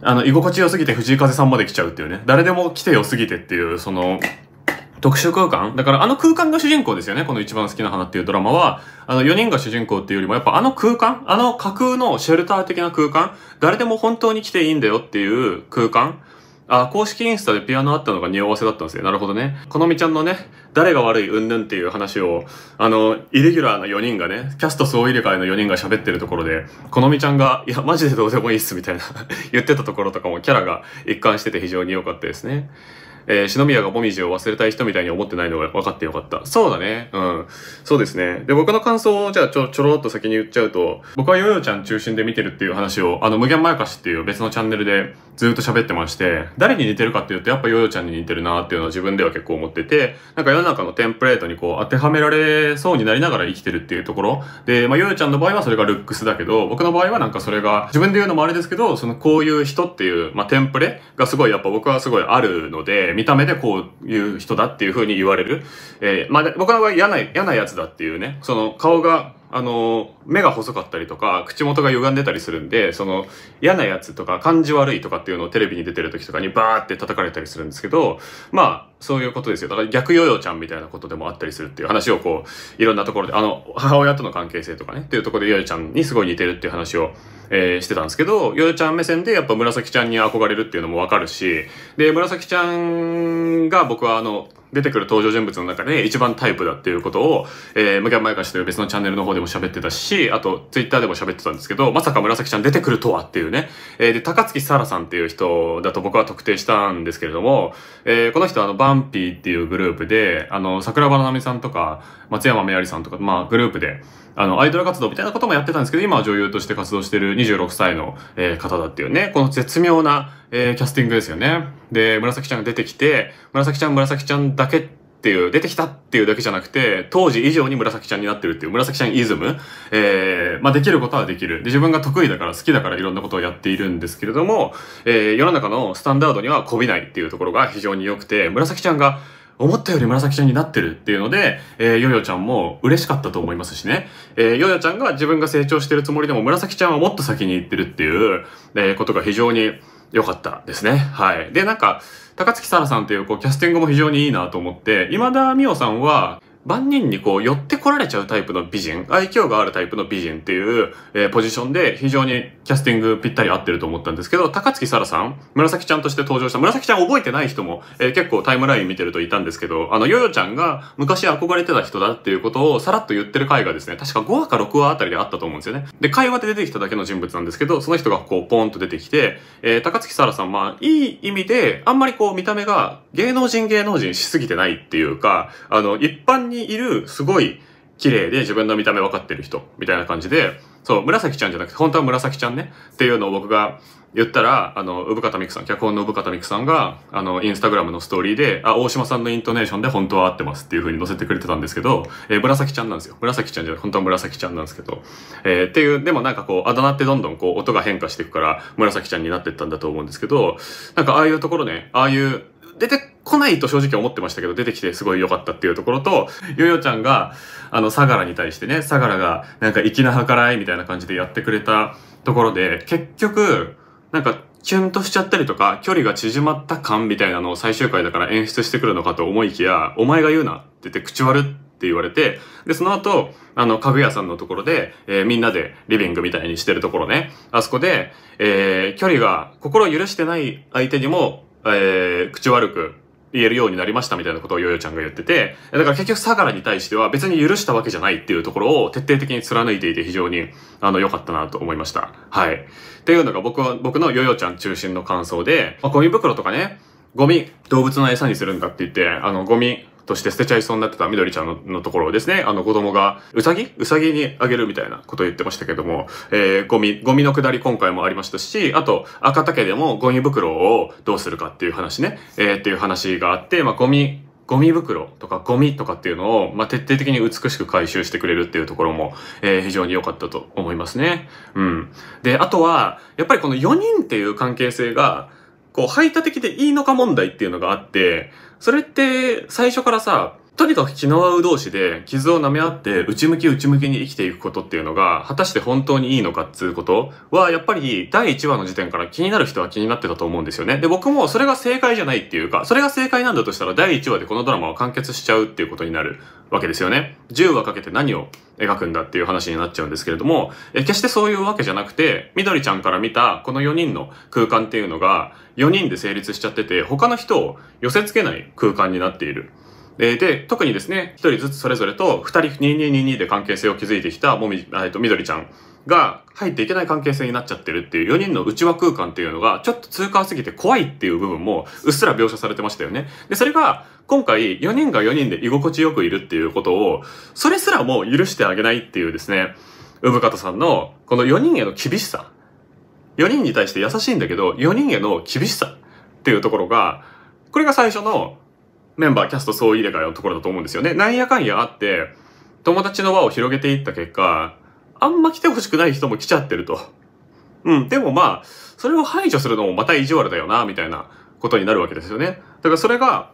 あの、居心地良すぎて藤井風さんまで来ちゃうっていうね。誰でも来て良すぎてっていう、その、特殊空間だからあの空間が主人公ですよね。この一番好きな花っていうドラマは、あの4人が主人公っていうよりも、やっぱあの空間、あの架空のシェルター的な空間、誰でも本当に来ていいんだよっていう空間あ、公式インスタでピアノあったのが匂わせだったんですよ。なるほどね。このみちゃんのね、誰が悪いうんぬんっていう話を、あの、イレギュラーな4人がね、キャスト総入れ替えの4人が喋ってるところで、このみちゃんが、いや、マジでどうでもいいっすみたいな 言ってたところとかもキャラが一貫してて非常に良かったですね。えー、篠宮がもみじを忘れたい人みたいに思ってないのが分かってよかった。そうだね。うん。そうですね。で、僕の感想をじゃあちょ、ちょろっと先に言っちゃうと、僕はヨヨちゃん中心で見てるっていう話を、あの、無限まやかしっていう別のチャンネルでずっと喋ってまして、誰に似てるかっていうと、やっぱヨヨちゃんに似てるなっていうのは自分では結構思ってて、なんか世の中のテンプレートにこう当てはめられそうになりながら生きてるっていうところ。で、まあ、ヨヨちゃんの場合はそれがルックスだけど、僕の場合はなんかそれが、自分で言うのもあれですけど、そのこういう人っていう、まあ、テンプレがすごいやっぱ僕はすごいあるので、見た目でこういう人だっていうふうに言われる。えー、まあ、僕の場合嫌な、嫌なやつだっていうね、その顔があの、目が細かったりとか、口元が歪んでたりするんで、その、嫌なやつとか、感じ悪いとかっていうのをテレビに出てる時とかにバーって叩かれたりするんですけど、まあ、そういうことですよ。だから逆ヨヨちゃんみたいなことでもあったりするっていう話をこう、いろんなところで、あの、母親との関係性とかね、っていうところでヨヨちゃんにすごい似てるっていう話を、えー、してたんですけど、ヨヨちゃん目線でやっぱ紫ちゃんに憧れるっていうのもわかるし、で、紫ちゃんが僕はあの、出てくる登場人物の中で一番タイプだっていうことを、えー、むきかしという別のチャンネルの方でも喋ってたし、あと、ツイッターでも喋ってたんですけど、まさか紫ちゃん出てくるとはっていうね。えー、で、高槻沙羅さんっていう人だと僕は特定したんですけれども、えー、この人はあの、バンピーっていうグループで、あの、桜庭ななみさんとか、松山めやりさんとか、まあ、グループで、あの、アイドル活動みたいなこともやってたんですけど、今は女優として活動してる26歳の、えー、方だっていうね、この絶妙な、えー、キャスティングですよね。で、紫ちゃんが出てきて、紫ちゃん、紫ちゃんだけっていう、出てきたっていうだけじゃなくて、当時以上に紫ちゃんになってるっていう、紫ちゃんイズム。えー、まあ、できることはできる。で、自分が得意だから、好きだからいろんなことをやっているんですけれども、えー、世の中のスタンダードにはこびないっていうところが非常に良くて、紫ちゃんが、思ったより紫ちゃんになってるっていうので、えー、ヨヨちゃんも嬉しかったと思いますしね。えー、ヨヨちゃんが自分が成長してるつもりでも、紫ちゃんはもっと先に行ってるっていう、えー、ことが非常に良かったですね。はい。で、なんか、高槻沙羅さんっていう、こう、キャスティングも非常にいいなと思って、今田美桜さんは、万人にこう寄ってこられちゃうタイプの美人、愛嬌があるタイプの美人っていう、えー、ポジションで非常にキャスティングぴったり合ってると思ったんですけど、高月沙羅さん、紫ちゃんとして登場した、紫ちゃん覚えてない人も、えー、結構タイムライン見てるといたんですけど、あの、ヨヨちゃんが昔憧れてた人だっていうことをさらっと言ってる回がですね、確か5話か6話あたりであったと思うんですよね。で、会話で出てきただけの人物なんですけど、その人がこう、ポーンと出てきて、えー、高月沙羅さん、まあ、いい意味で、あんまりこう、見た目が芸能人芸能人しすぎてないっていうか、あの、一般にいるすごい、綺麗で自分の見た目分かってる人みたいな感じで、そう、紫ちゃんじゃなくて、本当は紫ちゃんねっていうのを僕が言ったら、あの、産方美久さん、脚本の産方美久さんが、あの、インスタグラムのストーリーで、あ、大島さんのイントネーションで本当は合ってますっていう風に載せてくれてたんですけど、えー、紫ちゃんなんですよ。紫ちゃんじゃなくて、本当は紫ちゃんなんですけど、えー、っていう、でもなんかこう、あだ名ってどんどんこう、音が変化していくから、紫ちゃんになってったんだと思うんですけど、なんかああいうところね、ああいう、出て来ないと正直思ってましたけど、出てきてすごい良かったっていうところと、ヨヨちゃんが、あの、相良に対してね、相良が、なんか粋な計らいみたいな感じでやってくれたところで、結局、なんか、キュンとしちゃったりとか、距離が縮まった感みたいなのを最終回だから演出してくるのかと思いきや、お前が言うなって言って口割るって言われて、で、その後、あの、家具屋さんのところで、えー、みんなでリビングみたいにしてるところね、あそこで、えー、距離が、心を許してない相手にも、えー、口悪く言えるようになりましたみたいなことをヨヨちゃんが言ってて、だから結局相良に対しては別に許したわけじゃないっていうところを徹底的に貫いていて非常にあの良かったなと思いました。はい。っていうのが僕は、僕のヨヨちゃん中心の感想で、まあ、ゴミ袋とかね、ゴミ、動物の餌にするんだって言って、あの、ゴミ、として捨てちゃいそうになってた緑ちゃんののところをですね、あの子供がうさぎうさぎにあげるみたいなことを言ってましたけども、えー、ゴミ、ゴミのくだり今回もありましたし、あと赤竹でもゴミ袋をどうするかっていう話ね、えー、っていう話があって、まあゴミ、ゴミ袋とかゴミとかっていうのを、まあ、徹底的に美しく回収してくれるっていうところも、えー、非常に良かったと思いますね。うん。で、あとは、やっぱりこの4人っていう関係性が、こう、排他的でいいのか問題っていうのがあって、それって最初からさ、とにかく気の合う同士で傷を舐め合って内向き内向きに生きていくことっていうのが果たして本当にいいのかっつうことはやっぱり第1話の時点から気になる人は気になってたと思うんですよね。で、僕もそれが正解じゃないっていうか、それが正解なんだとしたら第1話でこのドラマは完結しちゃうっていうことになるわけですよね。10話かけて何を描くんだっていう話になっちゃうんですけれども、え決してそういうわけじゃなくて、みどりちゃんから見たこの4人の空間っていうのが4人で成立しちゃってて、他の人を寄せ付けない空間になっている。えで、特にですね、一人ずつそれぞれと二人、2222で関係性を築いてきたもみ、えっと、みどりちゃんが入っていけない関係性になっちゃってるっていう4人の内輪空間っていうのがちょっと通過すぎて怖いっていう部分もうっすら描写されてましたよね。で、それが今回4人が4人で居心地よくいるっていうことを、それすらも許してあげないっていうですね、産方さんのこの4人への厳しさ。4人に対して優しいんだけど、4人への厳しさっていうところが、これが最初のメンバー、キャスト総入れ替えのところだと思うんですよね。なんやかんやあって、友達の輪を広げていった結果、あんま来てほしくない人も来ちゃってると。うん、でもまあ、それを排除するのもまた意地悪だよな、みたいなことになるわけですよね。だからそれが、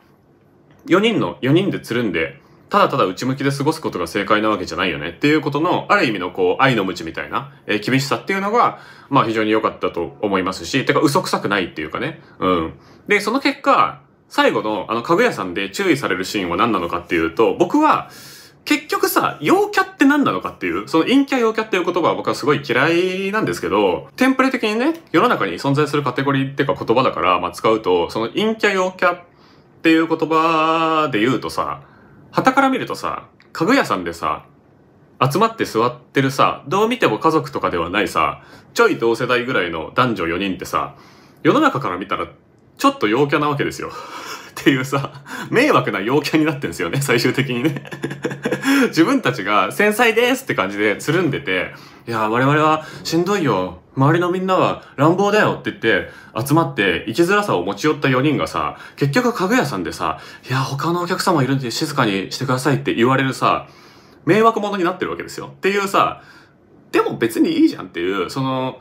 4人の、4人でつるんで、ただただ内向きで過ごすことが正解なわけじゃないよねっていうことの、ある意味のこう、愛の無知みたいな、えー、厳しさっていうのが、まあ非常に良かったと思いますし、てか嘘くさくないっていうかね。うん。で、その結果、最後の、あの、家具屋さんで注意されるシーンは何なのかっていうと、僕は、結局さ、陽キャって何なのかっていう、その陰キャ陽キャっていう言葉は僕はすごい嫌いなんですけど、テンプレ的にね、世の中に存在するカテゴリーっていうか言葉だから、まあ、使うと、その陰キャ陽キャっていう言葉で言うとさ、旗から見るとさ、家具屋さんでさ、集まって座ってるさ、どう見ても家族とかではないさ、ちょい同世代ぐらいの男女4人ってさ、世の中から見たらちょっと陽キャなわけですよ。っていうさ、迷惑な陽キャになってんですよね、最終的にね。自分たちが繊細ですって感じでつるんでて、いや、我々はしんどいよ。周りのみんなは乱暴だよって言って集まって生きづらさを持ち寄った4人がさ、結局家具屋さんでさ、いや、他のお客様いるんで静かにしてくださいって言われるさ、迷惑者になってるわけですよ。っていうさ、でも別にいいじゃんっていう、その、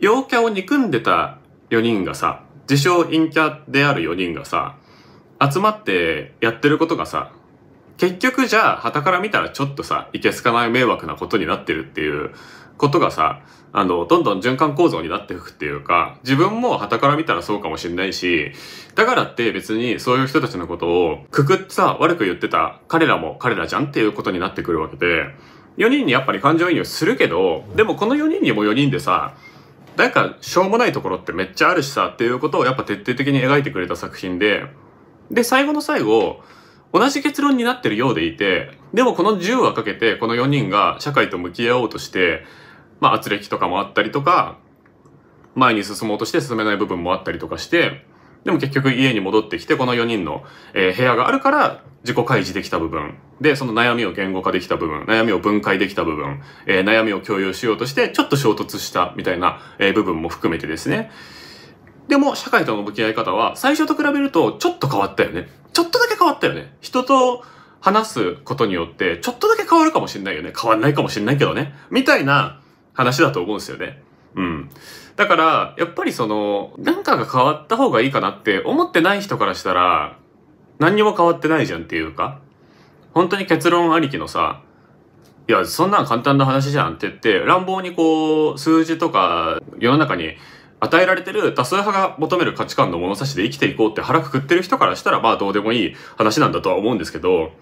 陽キャを憎んでた4人がさ、自称陰キャである4人がさ、集まってやってることがさ、結局じゃあ、旗から見たらちょっとさ、いけすかない迷惑なことになってるっていうことがさ、あの、どんどん循環構造になっていくっていうか、自分も旗から見たらそうかもしんないし、だからって別にそういう人たちのことをくくってさ、悪く言ってた彼らも彼らじゃんっていうことになってくるわけで、4人にやっぱり感情移入するけど、でもこの4人にも4人でさ、なんかしょうもないところってめっちゃあるしさっていうことをやっぱ徹底的に描いてくれた作品で、で、最後の最後、同じ結論になってるようでいて、でもこの10話かけてこの4人が社会と向き合おうとして、まあ圧力とかもあったりとか、前に進もうとして進めない部分もあったりとかして、でも結局家に戻ってきてこの4人の、えー、部屋があるから自己開示できた部分。で、その悩みを言語化できた部分、悩みを分解できた部分、えー、悩みを共有しようとして、ちょっと衝突したみたいな、えー、部分も含めてですね。でも、社会との向き合い方は、最初と比べると、ちょっと変わったよね。ちょっとだけ変わったよね。人と話すことによって、ちょっとだけ変わるかもしんないよね。変わんないかもしんないけどね。みたいな話だと思うんですよね。うん。だから、やっぱりその、なんかが変わった方がいいかなって思ってない人からしたら、何にも変わってないじゃんっていうか、本当に結論ありきのさ、いや、そんなん簡単な話じゃんって言って、乱暴にこう、数字とか世の中に与えられてる多数派が求める価値観の物差しで生きていこうって腹くくってる人からしたら、まあどうでもいい話なんだとは思うんですけど、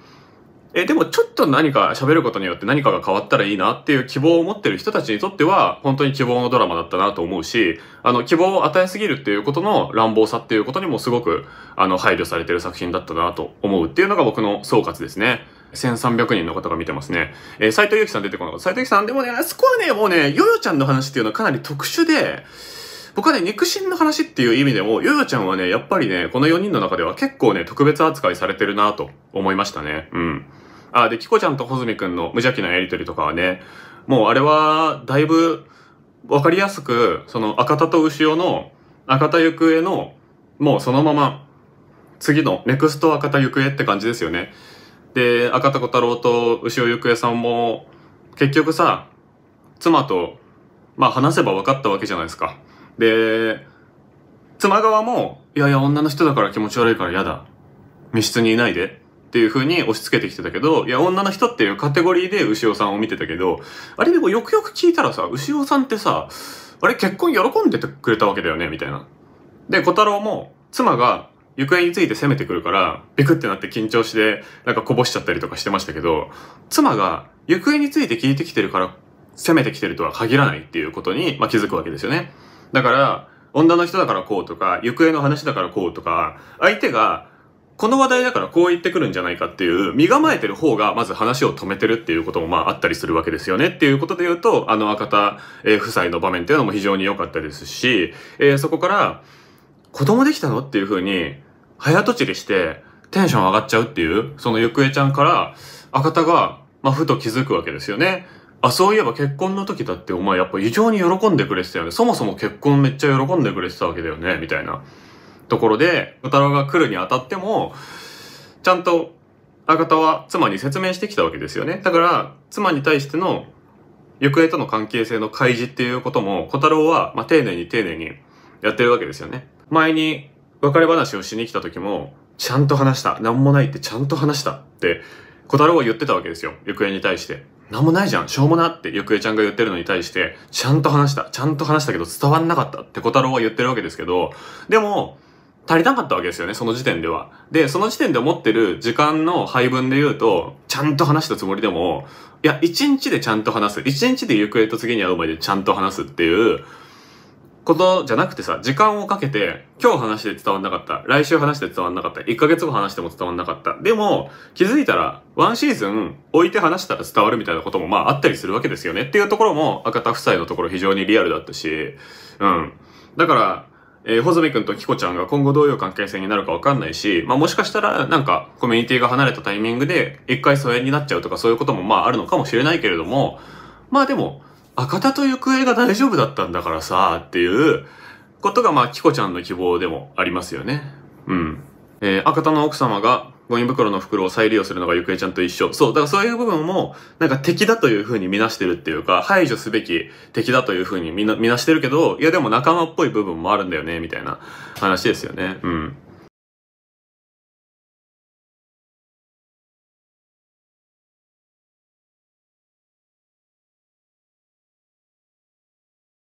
えでもちょっと何か喋ることによって何かが変わったらいいなっていう希望を持ってる人たちにとっては本当に希望のドラマだったなと思うしあの希望を与えすぎるっていうことの乱暴さっていうことにもすごくあの配慮されてる作品だったなと思うっていうのが僕の総括ですね。1300人の方が見てますね。えー、斎藤由貴さん出てこなかった。斎藤由貴さんでもね、あそこはね、もうね、ヨヨちゃんの話っていうのはかなり特殊で、僕はね、肉親の話っていう意味でも、ヨヨちゃんはね、やっぱりね、この4人の中では結構ね、特別扱いされてるなと思いましたね。うん。あ、で、キコちゃんとホズミくんの無邪気なやりとりとかはね、もうあれは、だいぶ、わかりやすく、その赤田とろの、赤田行方の、もうそのまま、次の、ネクスト赤田行方って感じですよね。で、赤田小太郎と牛尾行方さんも、結局さ、妻と、まあ話せば分かったわけじゃないですか。で、妻側も、いやいや、女の人だから気持ち悪いから嫌だ。密室にいないで。っていう風に押し付けてきてたけど、いや、女の人っていうカテゴリーで牛尾さんを見てたけど、あれでもよくよく聞いたらさ、牛尾さんってさ、あれ結婚喜んでてくれたわけだよね、みたいな。で、小太郎も、妻が行方について攻めてくるから、ビクってなって緊張して、なんかこぼしちゃったりとかしてましたけど、妻が行方について聞いてきてるから、攻めてきてるとは限らないっていうことに、まあ、気づくわけですよね。だから、女の人だからこうとか、行方の話だからこうとか、相手が、この話題だからこう言ってくるんじゃないかっていう、身構えてる方がまず話を止めてるっていうこともまああったりするわけですよねっていうことで言うと、あの赤田、えー、夫妻の場面っていうのも非常に良かったですし、えー、そこから、子供できたのっていうふうに、早とちりして、テンション上がっちゃうっていう、その行方ちゃんから、赤田が、まあ、ふと気づくわけですよね。あ、そういえば結婚の時だってお前やっぱ異常に喜んでくれてたよね。そもそも結婚めっちゃ喜んでくれてたわけだよね、みたいなところで、小太郎が来るにあたっても、ちゃんと赤田は妻に説明してきたわけですよね。だから、妻に対しての行方との関係性の開示っていうことも、小太郎は、ま丁寧に丁寧にやってるわけですよね。前に別れ話をしに来た時も、ちゃんと話した。何もないってちゃんと話したって、小太郎は言ってたわけですよ。行方に対して。なんもないじゃん、しょうもなってゆくえちゃんが言ってるのに対して、ちゃんと話した、ちゃんと話したけど伝わんなかったって小太郎は言ってるわけですけど、でも、足りなかったわけですよね、その時点では。で、その時点で思ってる時間の配分で言うと、ちゃんと話したつもりでも、いや、一日でちゃんと話す。一日で行方と次に会うまでちゃんと話すっていう、ことじゃなくてさ、時間をかけて、今日話して伝わんなかった、来週話して伝わんなかった、1ヶ月後話しても伝わんなかった。でも、気づいたら、ワンシーズン置いて話したら伝わるみたいなこともまああったりするわけですよねっていうところも、赤田夫妻のところ非常にリアルだったし、うん。だから、えー、穂積君とキコちゃんが今後どういう関係性になるかわかんないし、まあもしかしたらなんかコミュニティが離れたタイミングで一回疎遠になっちゃうとかそういうこともまああるのかもしれないけれども、まあでも、赤田と行方が大丈夫だったんだからさ、っていうことが、まあ、キコちゃんの希望でもありますよね。うん。えー、赤田の奥様がゴミ袋の袋を再利用するのが行方ちゃんと一緒。そう、だからそういう部分も、なんか敵だという風に見なしてるっていうか、排除すべき敵だという風にみな、見なしてるけど、いやでも仲間っぽい部分もあるんだよね、みたいな話ですよね。うん。